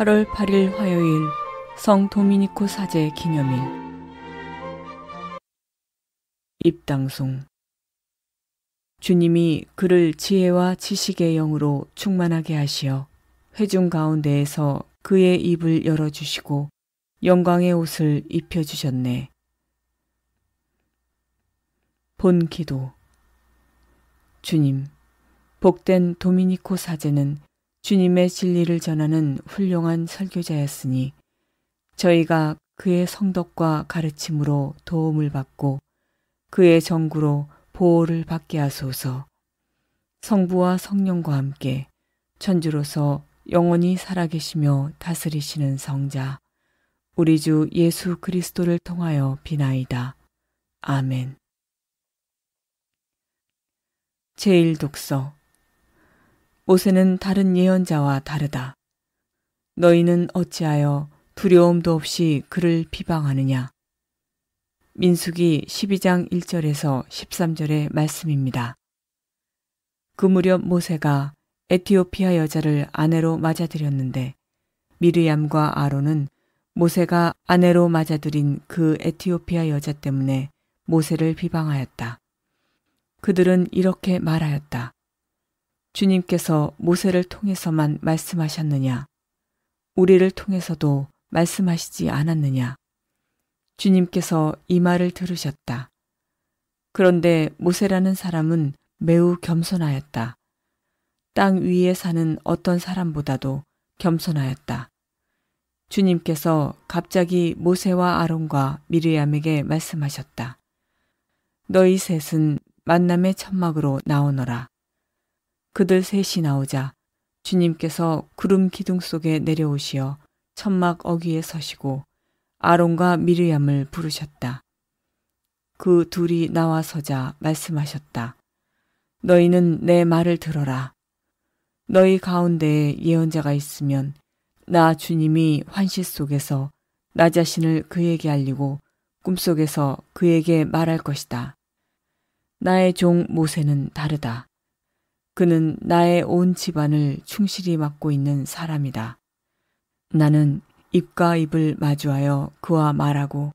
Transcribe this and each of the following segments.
8월 8일 화요일 성 도미니코 사제 기념일 입당송 주님이 그를 지혜와 지식의 영으로 충만하게 하시어 회중 가운데에서 그의 입을 열어주시고 영광의 옷을 입혀주셨네. 본 기도 주님, 복된 도미니코 사제는 주님의 진리를 전하는 훌륭한 설교자였으니 저희가 그의 성덕과 가르침으로 도움을 받고 그의 정구로 보호를 받게 하소서 성부와 성령과 함께 천주로서 영원히 살아계시며 다스리시는 성자 우리 주 예수 그리스도를 통하여 비나이다. 아멘. 제1독서 모세는 다른 예언자와 다르다. 너희는 어찌하여 두려움도 없이 그를 비방하느냐. 민숙이 12장 1절에서 13절의 말씀입니다. 그 무렵 모세가 에티오피아 여자를 아내로 맞아들였는데 미르얌과 아론은 모세가 아내로 맞아들인 그 에티오피아 여자 때문에 모세를 비방하였다. 그들은 이렇게 말하였다. 주님께서 모세를 통해서만 말씀하셨느냐? 우리를 통해서도 말씀하시지 않았느냐? 주님께서 이 말을 들으셨다. 그런데 모세라는 사람은 매우 겸손하였다. 땅 위에 사는 어떤 사람보다도 겸손하였다. 주님께서 갑자기 모세와 아론과 미르얌에게 말씀하셨다. 너희 셋은 만남의 천막으로 나오너라. 그들 셋이 나오자 주님께서 구름 기둥 속에 내려오시어 천막 어귀에 서시고 아론과 미르얌을 부르셨다. 그 둘이 나와 서자 말씀하셨다. 너희는 내 말을 들어라. 너희 가운데에 예언자가 있으면 나 주님이 환시 속에서 나 자신을 그에게 알리고 꿈속에서 그에게 말할 것이다. 나의 종 모세는 다르다. 그는 나의 온 집안을 충실히 맡고 있는 사람이다. 나는 입과 입을 마주하여 그와 말하고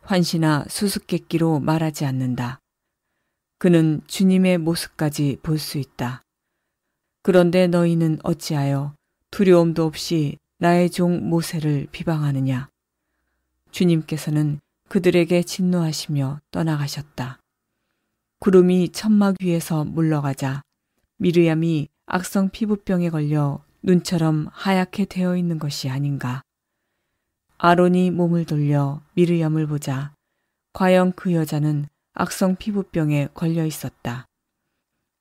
환시나 수수께끼로 말하지 않는다. 그는 주님의 모습까지 볼 수 있다. 그런데 너희는 어찌하여 두려움도 없이 나의 종 모세를 비방하느냐. 주님께서는 그들에게 진노하시며 떠나가셨다. 구름이 천막 위에서 물러가자 미르얌이 악성 피부병에 걸려 눈처럼 하얗게 되어 있는 것이 아닌가. 아론이 몸을 돌려 미르얌을 보자 과연 그 여자는 악성 피부병에 걸려 있었다.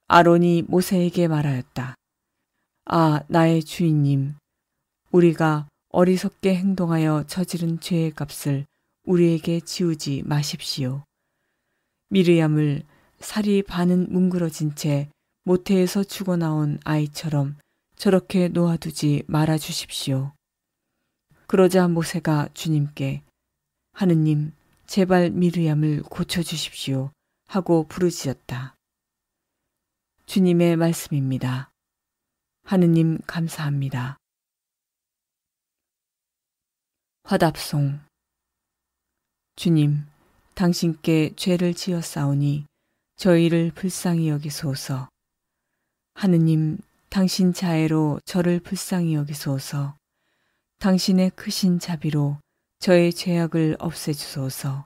아론이 모세에게 말하였다. 아, 나의 주인님, 우리가 어리석게 행동하여 저지른 죄의 값을 우리에게 지우지 마십시오. 미르얌을 살이 반은 뭉그러진 채 모태에서 죽어나온 아이처럼 저렇게 놓아두지 말아 주십시오. 그러자 모세가 주님께 하느님 제발 미르얌을 고쳐 주십시오 하고 부르짖었다. 주님의 말씀입니다. 하느님 감사합니다. 화답송 주님, 당신께 죄를 지어 싸우니 저희를 불쌍히 여기소서. 하느님, 당신 자애로 저를 불쌍히 여기소서. 당신의 크신 자비로 저의 죄악을 없애주소서.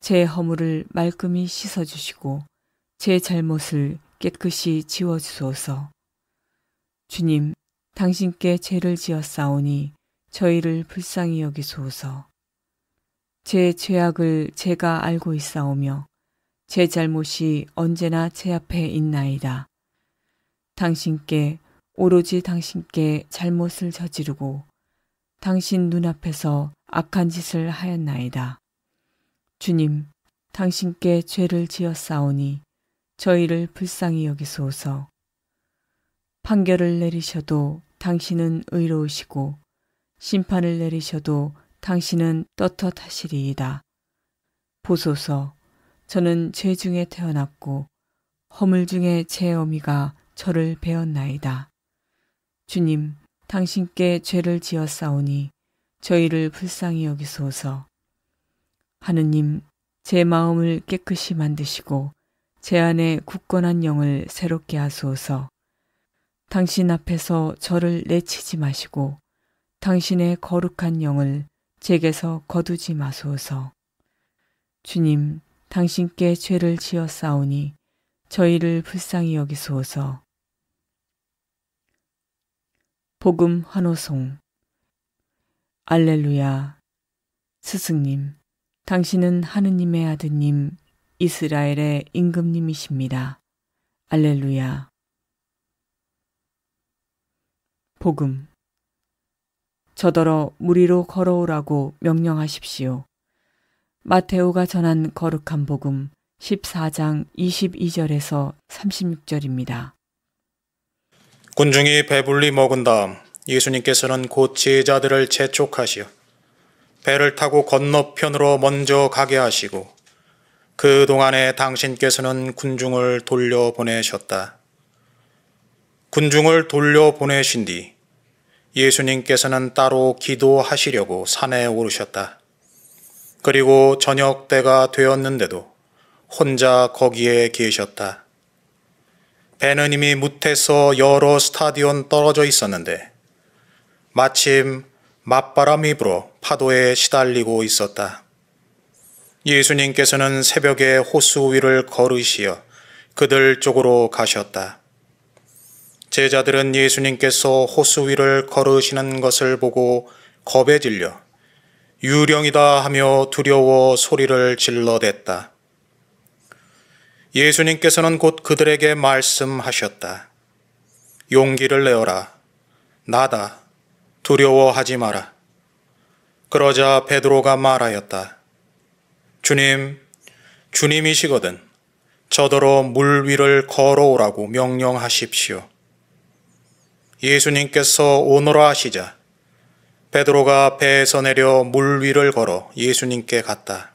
제 허물을 말끔히 씻어주시고 제 잘못을 깨끗이 지워주소서. 주님, 당신께 죄를 지었사오니 저희를 불쌍히 여기소서. 제 죄악을 제가 알고 있사오며 제 잘못이 언제나 제 앞에 있나이다. 당신께 오로지 당신께 잘못을 저지르고 당신 눈앞에서 악한 짓을 하였나이다. 주님, 당신께 죄를 지었사오니 저희를 불쌍히 여기소서. 판결을 내리셔도 당신은 의로우시고 심판을 내리셔도 당신은 떳떳하시리이다. 보소서, 저는 죄 중에 태어났고 허물 중에 제 어미가 저를 베었나이다 주님, 당신께 죄를 지었사오니 저희를 불쌍히 여기소서. 하느님, 제 마음을 깨끗이 만드시고 제 안에 굳건한 영을 새롭게 하소서. 당신 앞에서 저를 내치지 마시고 당신의 거룩한 영을 제게서 거두지 마소서. 주님, 당신께 죄를 지었사오니 저희를 불쌍히 여기소서. 복음 환호송 알렐루야 스승님 당신은 하느님의 아드님 이스라엘의 임금님이십니다. 알렐루야 복음 저더러 무리로 걸어오라고 명령하십시오. 마테오가 전한 거룩한 복음 14장 22절에서 36절입니다. 군중이 배불리 먹은 다음 예수님께서는 곧 제자들을 재촉하시어 배를 타고 건너편으로 먼저 가게 하시고 그동안에 당신께서는 군중을 돌려보내셨다. 군중을 돌려보내신 뒤 예수님께서는 따로 기도하시려고 산에 오르셨다. 그리고 저녁 때가 되었는데도 혼자 거기에 계셨다. 배는 이미 무태서 여러 스타디온 떨어져 있었는데 마침 맞바람이 불어 파도에 시달리고 있었다. 예수님께서는 새벽에 호수 위를 걸으시어 그들 쪽으로 가셨다. 제자들은 예수님께서 호수 위를 걸으시는 것을 보고 겁에 질려 유령이다 하며 두려워 소리를 질러댔다. 예수님께서는 곧 그들에게 말씀하셨다. 용기를 내어라. 나다. 두려워하지 마라. 그러자 베드로가 말하였다. 주님, 주님이시거든. 저더러 물 위를 걸어오라고 명령하십시오. 예수님께서 오너라 하시자 베드로가 배에서 내려 물 위를 걸어 예수님께 갔다.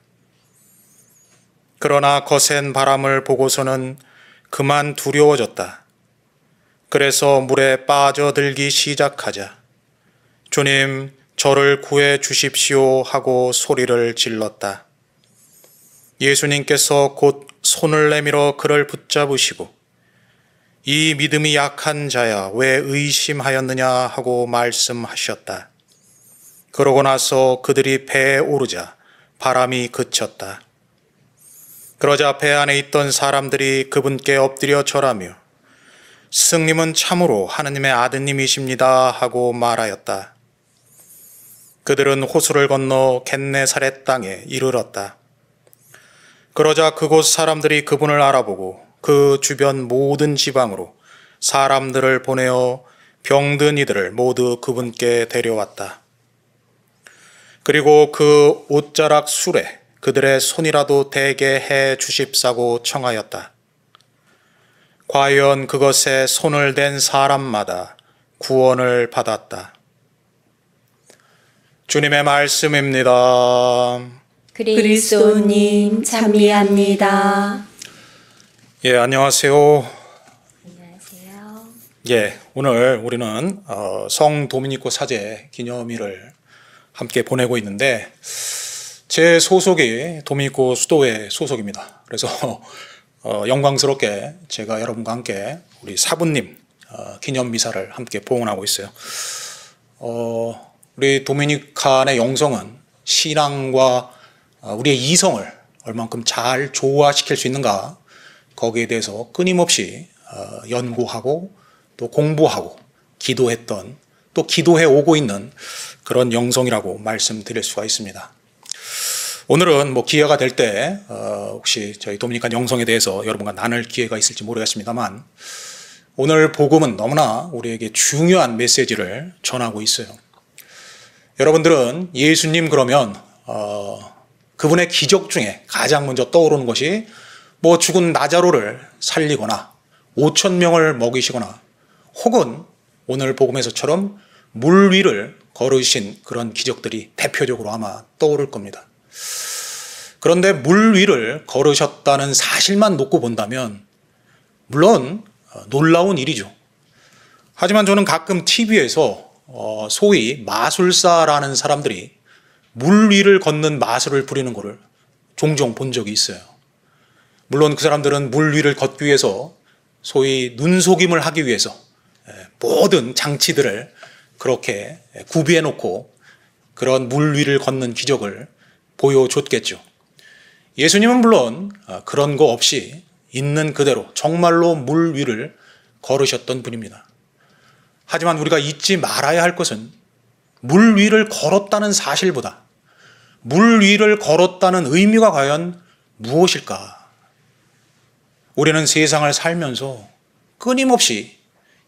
그러나 거센 바람을 보고서는 그만 두려워졌다. 그래서 물에 빠져들기 시작하자 주님 저를 구해 주십시오 하고 소리를 질렀다. 예수님께서 곧 손을 내밀어 그를 붙잡으시고 이 믿음이 약한 자야 왜 의심하였느냐 하고 말씀하셨다. 그러고 나서 그들이 배에 오르자 바람이 그쳤다. 그러자 배 안에 있던 사람들이 그분께 엎드려 절하며 스승님은 참으로 하느님의 아드님이십니다 하고 말하였다. 그들은 호수를 건너 겟네사렛 땅에 이르렀다. 그러자 그곳 사람들이 그분을 알아보고 그 주변 모든 지방으로 사람들을 보내어 병든 이들을 모두 그분께 데려왔다. 그리고 그 옷자락 술에 그들의 손이라도 대게 해 주십사고 청하였다. 과연 그것에 손을 댄 사람마다 구원을 받았다. 주님의 말씀입니다. 그리스도님 참미합니다. 예, 안녕하세요. 예, 오늘 우리는 어, 성 도미니코 사제 기념일을 함께 보내고 있는데 제 소속이 도미니코 수도의 소속입니다. 그래서 어, 영광스럽게 제가 여러분과 함께 우리 사부님 어, 기념 미사를 함께 봉헌하고 있어요. 어, 우리 도미니칸의 영성은 신앙과 어, 우리의 이성을 얼만큼 잘 조화시킬 수 있는가 거기에 대해서 끊임없이 어, 연구하고 또 공부하고 기도했던 또 기도해 오고 있는 그런 영성이라고 말씀드릴 수가 있습니다. 오늘은 뭐 기회가 될 때 어, 혹시 저희 도미니칸 영성에 대해서 여러분과 나눌 기회가 있을지 모르겠습니다만 오늘 복음은 너무나 우리에게 중요한 메시지를 전하고 있어요. 여러분들은 예수님 그러면 어, 그분의 기적 중에 가장 먼저 떠오르는 것이 뭐 죽은 나자로를 살리거나 5천 명을 먹이시거나 혹은 오늘 복음에서처럼 물 위를 걸으신 그런 기적들이 대표적으로 아마 떠오를 겁니다. 그런데 물 위를 걸으셨다는 사실만 놓고 본다면 물론 어, 놀라운 일이죠. 하지만 저는 가끔 TV에서 어, 소위 마술사라는 사람들이 물 위를 걷는 마술을 부리는 것을 종종 본 적이 있어요. 물론 그 사람들은 물 위를 걷기 위해서 소위 눈속임을 하기 위해서 예, 모든 장치들을 그렇게 예, 구비해 놓고 그런 물 위를 걷는 기적을 보여줬겠죠. 예수님은 물론 아, 그런 거 없이 있는 그대로 정말로 물 위를 걸으셨던 분입니다. 하지만 우리가 잊지 말아야 할 것은 물 위를 걸었다는 사실보다 물 위를 걸었다는 의미가 과연 무엇일까? 우리는 세상을 살면서 끊임없이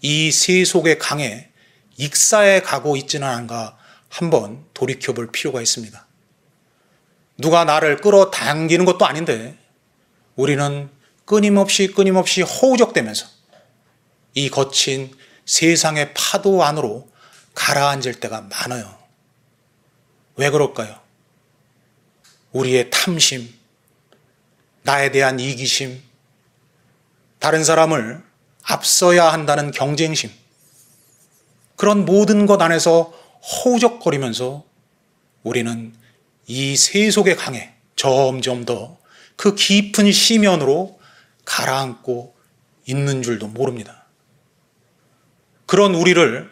이 세속의 강에 익사해 가고 있지는 않은가 한번 돌이켜볼 필요가 있습니다. 누가 나를 끌어당기는 것도 아닌데 우리는 끊임없이 끊임없이 허우적대면서 이 거친 세상의 파도 안으로 가라앉을 때가 많아요. 왜 그럴까요? 우리의 탐심, 나에 대한 이기심, 다른 사람을 앞서야 한다는 경쟁심, 그런 모든 것 안에서 허우적거리면서 우리는 이 세속의 강에 점점 더 그 깊은 심연으로 가라앉고 있는 줄도 모릅니다. 그런 우리를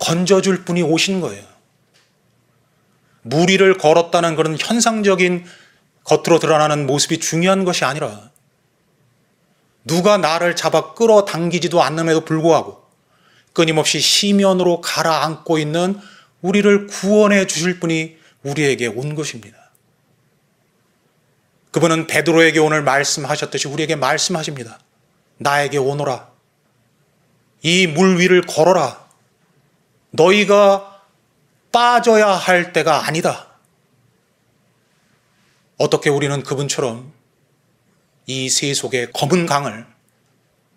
건져줄 분이 오신 거예요. 무리를 걸었다는 그런 현상적인 겉으로 드러나는 모습이 중요한 것이 아니라 누가 나를 잡아 끌어당기지도 않음에도 불구하고 끊임없이 시면으로 가라앉고 있는 우리를 구원해 주실 분이 우리에게 온 것입니다. 그분은 베드로에게 오늘 말씀하셨듯이 우리에게 말씀하십니다. 나에게 오너라. 이 물 위를 걸어라. 너희가 빠져야 할 때가 아니다. 어떻게 우리는 그분처럼 이 세속의 검은 강을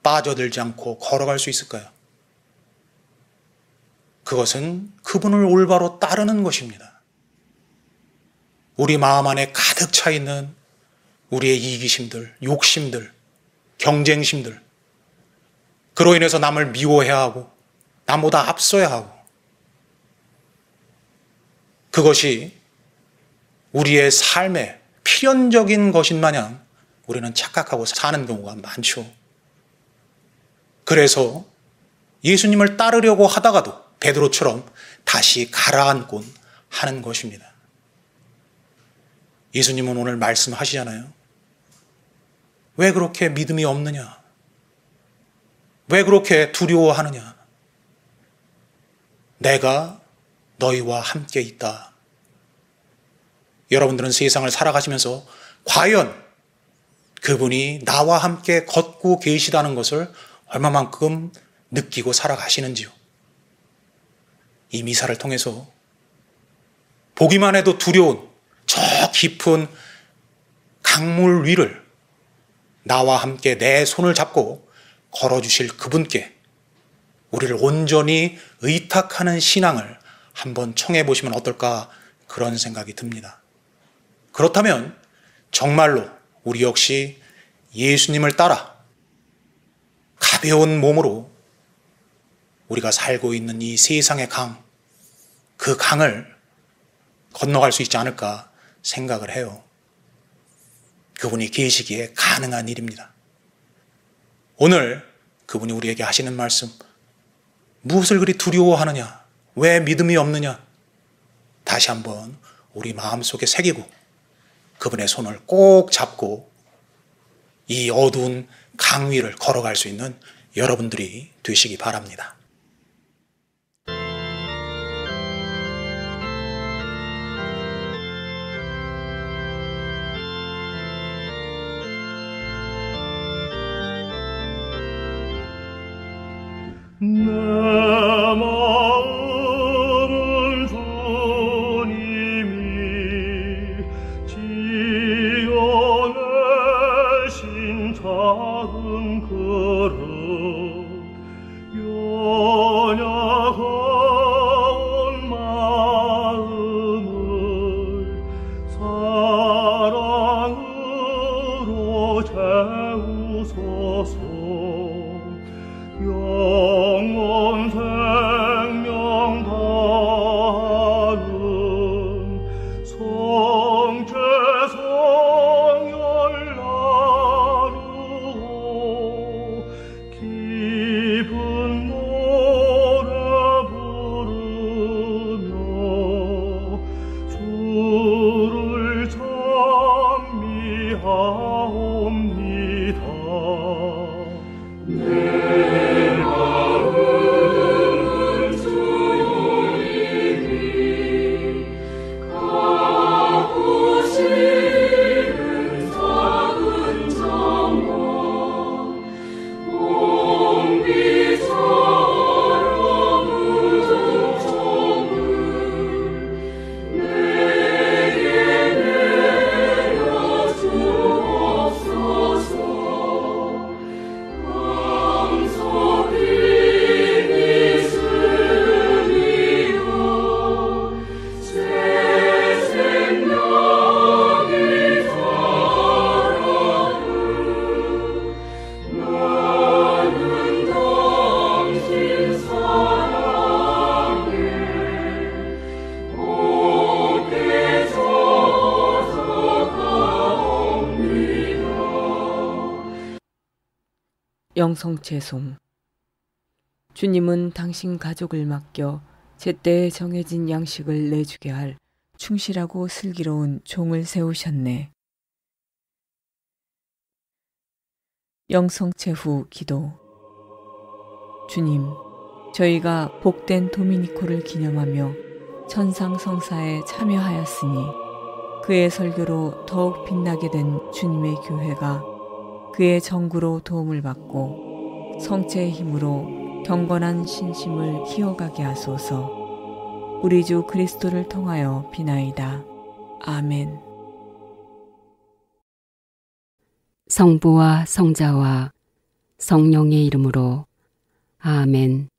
빠져들지 않고 걸어갈 수 있을까요? 그것은 그분을 올바로 따르는 것입니다. 우리 마음 안에 가득 차 있는 우리의 이기심들, 욕심들, 경쟁심들, 그로 인해서 남을 미워해야 하고, 남보다 앞서야 하고, 그것이 우리의 삶에 필연적인 것인 마냥 우리는 착각하고 사는 경우가 많죠. 그래서 예수님을 따르려고 하다가도 베드로처럼 다시 가라앉곤 하는 것입니다. 예수님은 오늘 말씀하시잖아요. 왜 그렇게 믿음이 없느냐? 왜 그렇게 두려워하느냐? 내가 너희와 함께 있다. 여러분들은 세상을 살아가시면서 과연 그분이 나와 함께 걷고 계시다는 것을 얼마만큼 느끼고 살아가시는지요. 이 미사를 통해서 보기만 해도 두려운 저 깊은 강물 위를 나와 함께 내 손을 잡고 걸어주실 그분께 우리를 온전히 의탁하는 신앙을 한번 청해 보시면 어떨까 그런 생각이 듭니다. 그렇다면 정말로 우리 역시 예수님을 따라 가벼운 몸으로 우리가 살고 있는 이 세상의 강, 그 강을 건너갈 수 있지 않을까 생각을 해요. 그분이 계시기에 가능한 일입니다. 오늘 그분이 우리에게 하시는 말씀, 무엇을 그리 두려워하느냐? 왜 믿음이 없느냐? 다시 한번 우리 마음속에 새기고 그분의 손을 꼭 잡고 이 어두운 강위를 걸어갈 수 있는 여러분들이 되시기 바랍니다. 작은 그릇 영성채송 주님은 당신 가족을 맡겨 제때 정해진 양식을 내주게 할 충실하고 슬기로운 종을 세우셨네. 영성체 후 기도 주님, 저희가 복된 도미니코를 기념하며 천상성사에 참여하였으니 그의 설교로 더욱 빛나게 된 주님의 교회가 그의 정구로 도움을 받고 성체의 힘으로 경건한 신심을 키워가게 하소서. 우리 주 그리스도를 통하여 비나이다. 아멘. 성부와 성자와 성령의 이름으로 아멘.